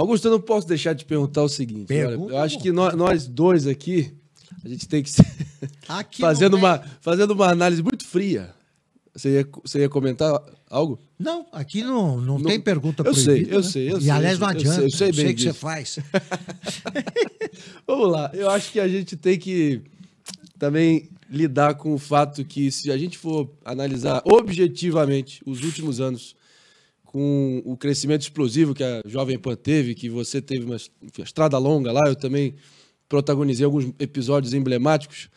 Augusto, eu não posso deixar de perguntar o seguinte. Pergunta, olha, eu acho que nós, nós, dois aqui, a gente tem que ser fazendo, uma, é. fazendo uma análise muito fria. Você ia, você ia comentar algo? Não, aqui não, não, não tem pergunta eu proibida. Sei, eu né? sei, eu e, sei. E aliás, não adianta, eu sei, eu sei, eu sei que disso. você faz. Vamos lá, eu acho que a gente tem que também lidar com o fato que se a gente for analisar objetivamente os últimos anos com o crescimento explosivo que a Jovem Pan teve, que você teve uma estrada longa lá, eu também protagonizei alguns episódios emblemáticos.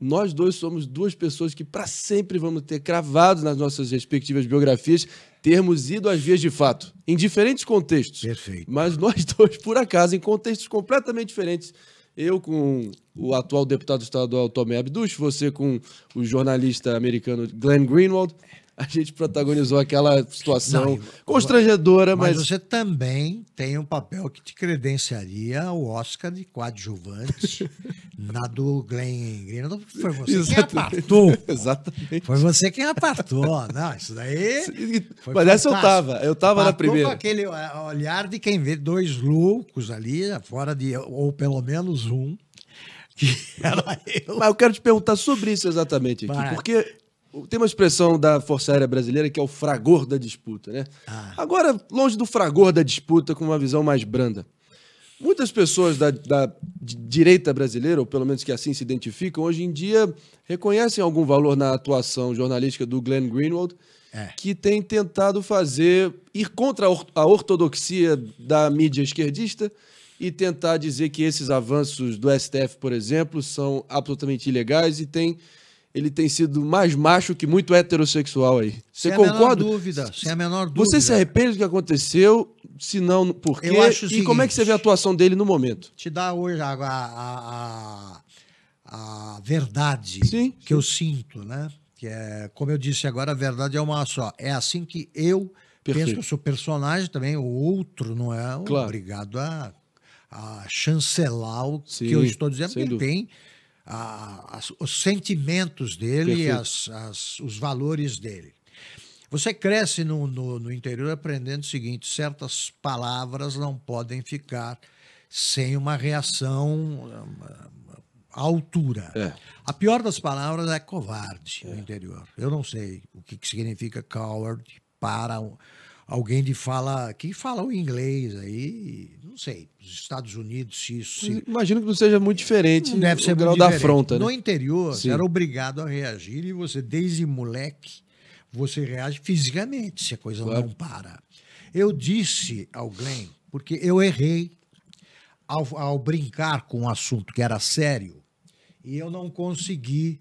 Nós dois somos duas pessoas que para sempre vamos ter cravado nas nossas respectivas biografias termos ido às vias de fato, em diferentes contextos. Perfeito. Mas nós dois, por acaso, em contextos completamente diferentes. Eu com o atual deputado estadual Tomé Abduch, você com o jornalista americano Glenn Greenwald. A gente protagonizou aquela situação Não, constrangedora, mas... mas... você também tem um papel que te credenciaria ao Oscar de coadjuvante na do Glenn Greenwald. Foi você Exatamente. quem apartou. Exatamente. Foi você quem apartou. Não, isso daí. Mas essa eu tava. Eu tava apartou na primeira. Com aquele é, olhar de quem vê dois loucos ali, fora de. ou pelo menos um que era eu. Mas eu quero te perguntar sobre isso exatamente aqui, porque tem uma expressão da Força Aérea Brasileira que é o fragor da disputa, né? Ah. Agora, longe do fragor da disputa, com uma visão mais branda. Muitas pessoas da, da, direita brasileira, ou pelo menos que assim se identificam, hoje em dia reconhecem algum valor na atuação jornalística do Glenn Greenwald, é. que tem tentado fazer, ir contra a ortodoxia da mídia esquerdista e tentar dizer que esses avanços do STF, por exemplo, são absolutamente ilegais e tem ele tem sido mais macho que muito heterossexual aí. Você sem concorda? A menor dúvida, sem a menor dúvida. Você se arrepende do que aconteceu? Se não, por quê? Eu acho e seguinte, como é que você vê a atuação dele no momento? Te dá hoje a, a, a, a verdade sim, que sim. eu sinto, né? Que é, como eu disse agora, a verdade é uma só. É assim que eu Perfeito. penso que eu sou personagem também, o outro não é claro. obrigado a a chancelar o Sim, que eu estou dizendo, porque ele tem a, os sentimentos dele, as, as, os valores dele. Você cresce no, no, no, interior aprendendo o seguinte: certas palavras não podem ficar sem uma reação à altura. É. A pior das palavras é covarde é. no interior. Eu não sei o que, que significa coward para alguém de fala que fala o inglês aí, não sei, nos Estados Unidos, se isso. Se... Imagino que não seja muito diferente não deve ser o grau da afronta. Né? No interior, Sim. você era obrigado a reagir e você, desde moleque, você reage fisicamente se a coisa claro. não para. Eu disse ao Glenn, porque eu errei ao, ao brincar com um assunto que era sério e eu não consegui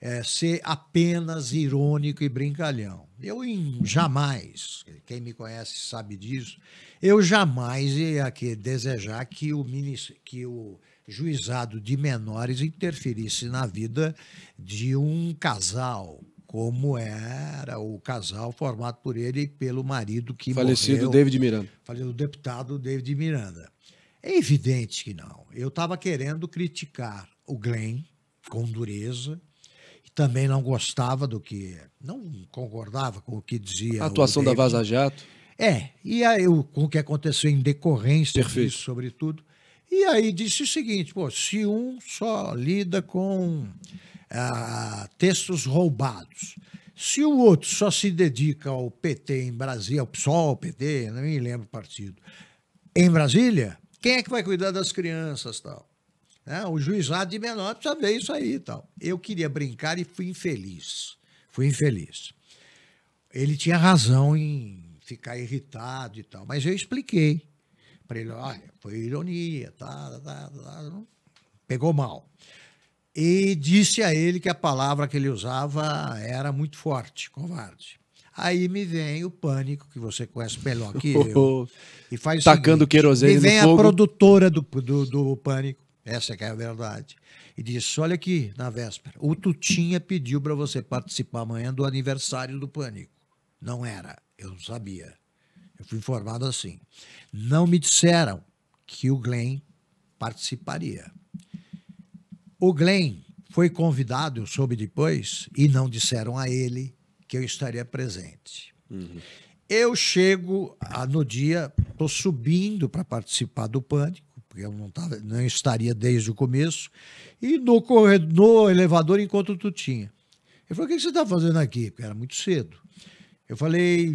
é, ser apenas irônico e brincalhão. Eu jamais, quem me conhece sabe disso, eu jamais ia aqui desejar que o, que o juizado de menores interferisse na vida de um casal, como era o casal formado por ele e pelo marido que falecido morreu, David Miranda. Falecido o deputado David Miranda. É evidente que não. Eu estava querendo criticar o Glenn com dureza, também não gostava do que. não concordava com o que dizia. A atuação da Vaza Jato. É, e aí, o, com o que aconteceu em decorrência Perfeito. disso, sobretudo. E aí disse o seguinte: pô, se um só lida com ah, textos roubados, se o outro só se dedica ao PT em Brasília, ao PSOL, ao PT, não me lembro o partido, em Brasília, quem é que vai cuidar das crianças tal? Né? O juizado de menor precisa ver isso aí tal. Eu queria brincar e fui infeliz. Fui infeliz. Ele tinha razão em ficar irritado e tal, mas eu expliquei para ele: olha, foi ironia, tá, tá, tá, pegou mal. E disse a ele que a palavra que ele usava era muito forte, covarde. Aí me vem o pânico, que você conhece melhor que eu. e faz Tacando o seguinte, querosene. Me vem a produtora do, do, do pânico essa é a verdade. E disse: Olha aqui, na véspera, o Tutinha pediu para você participar amanhã do aniversário do Pânico. Não era, eu não sabia. Eu fui informado assim. Não me disseram que o Glenn participaria. O Glenn foi convidado, eu soube depois, e não disseram a ele que eu estaria presente. Uhum. Eu chego no dia, estou subindo para participar do Pânico porque eu não, tava, não estaria desde o começo. E no, no elevador encontro o Tutinha. Ele falou: o que você está fazendo aqui? Porque era muito cedo. Eu falei,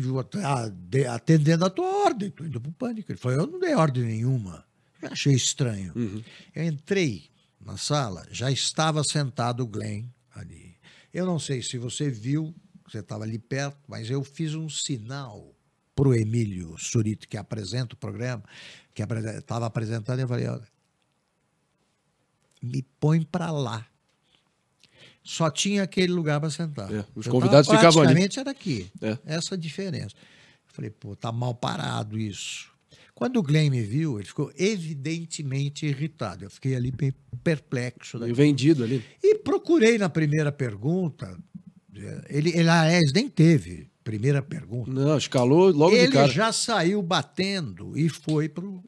atendendo a tua ordem, estou indo para o pânico. Ele falou, eu não dei ordem nenhuma. Eu achei estranho. Uhum. Eu entrei na sala, já estava sentado o Glenn ali. Eu não sei se você viu, você estava ali perto, mas eu fiz um sinal para o Emílio Surito, que apresenta o programa, que estava apresentando, eu falei, olha, me põe para lá. Só tinha aquele lugar para sentar. É, os convidados tava, ficavam ali. Praticamente era aqui. É. Essa é diferença. Eu falei, pô, tá mal parado isso. Quando o Glenn me viu, ele ficou evidentemente irritado. Eu fiquei ali perplexo. E vendido ali. E procurei na primeira pergunta. Eh, ele, ele aliás, nem teve primeira pergunta. Não, escalou logo Ele de cara. Ele já saiu batendo e foi pro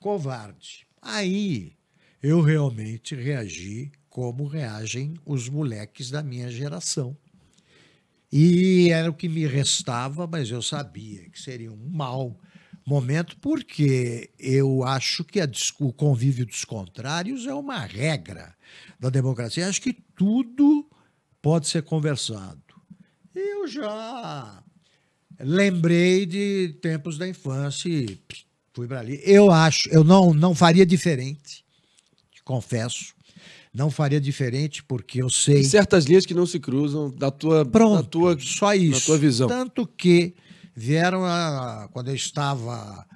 covarde. Aí eu realmente reagi como reagem os moleques da minha geração. E era o que me restava, mas eu sabia que seria um mal momento, porque eu acho que a, o convívio dos contrários é uma regra da democracia. Eu acho que tudo pode ser conversado eu já lembrei de tempos da infância e fui para ali. Eu acho, eu não, não faria diferente, confesso. Não faria diferente porque eu sei. Tem certas linhas que não se cruzam da tua, Pronto, da tua, só isso. Da tua visão. Tanto que vieram a, quando eu estava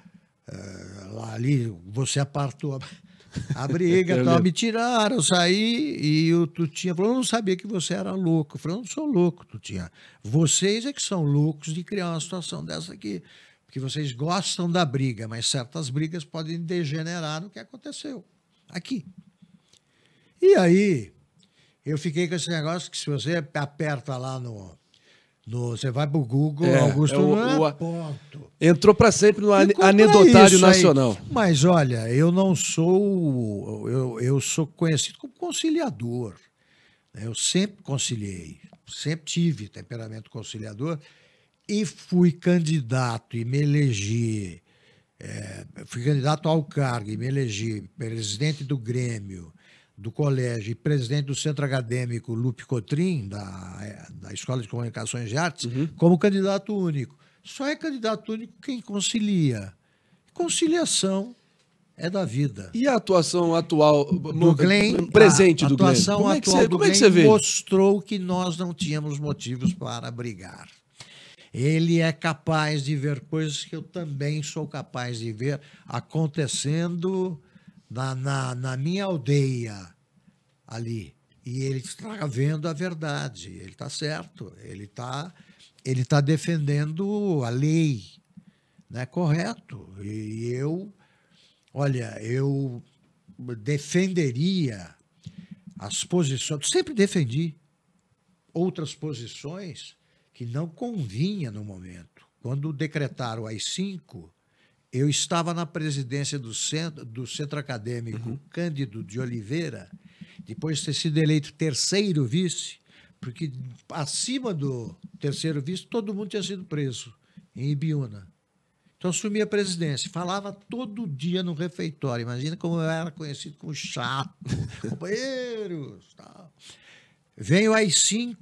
eh, lá ali, você apartou a briga tal. Me tiraram, saí e o Tutinha falou: eu não sabia que você era louco. Eu falei: eu não sou louco, Tutinha. Vocês é que são loucos de criar uma situação dessa aqui. Porque vocês gostam da briga, mas certas brigas podem degenerar no que aconteceu aqui. E aí, eu fiquei com esse negócio que se você aperta lá no no, você vai pro Google, é, Augusto é o, o, é? Entrou para sempre no anedotário nacional. Mas olha, eu não sou. Eu, eu sou conhecido como conciliador. Né? Eu sempre conciliei, sempre tive temperamento conciliador e fui candidato e me elegi. É, fui candidato ao cargo e me elegi presidente do Grêmio do colégio e presidente do centro acadêmico Lupe Cotrim, da, é, da Escola de Comunicações e Artes, uhum. como candidato único. Só é candidato único quem concilia. Conciliação é da vida. E a atuação atual do Glenn, presente a, do atuação Como é que você, como é que você vê? mostrou que nós não tínhamos motivos para brigar. Ele é capaz de ver coisas que eu também sou capaz de ver acontecendo na, na, na minha aldeia ali. E ele está vendo a verdade, ele está certo, ele está ele tá defendendo a lei, né? correto. E eu, olha, eu defenderia as posições, sempre defendi outras posições que não convinha no momento. Quando decretaram as cinco, eu estava na presidência do centro, do centro acadêmico uhum. Cândido de Oliveira, depois de ter sido eleito terceiro vice, porque acima do terceiro vice todo mundo tinha sido preso em Ibiúna. Então assumia a presidência, falava todo dia no refeitório. Imagina como eu era conhecido como chato, companheiros. Tal. Vem o AI-5.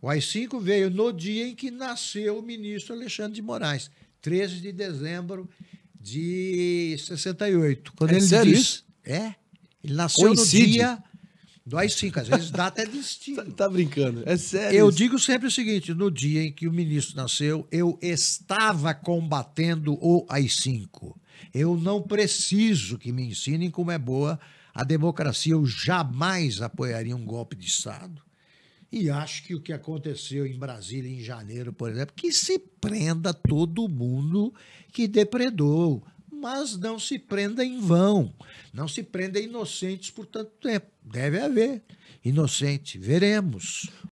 O AI-5 veio no dia em que nasceu o ministro Alexandre de Moraes, 13 de dezembro de 68. Quando é ele sério diz, isso? É. Ele nasceu Coincide. no dia do AI-5, às vezes dá até destino. tá, tá, brincando, é sério. Eu isso. digo sempre o seguinte: no dia em que o ministro nasceu, eu estava combatendo o AI-5. Eu não preciso que me ensinem como é boa a democracia. Eu jamais apoiaria um golpe de Estado. E acho que o que aconteceu em Brasília em janeiro, por exemplo, que se prenda todo mundo que depredou mas não se prenda em vão, não se prenda inocentes por tanto tempo. Deve haver inocente, veremos.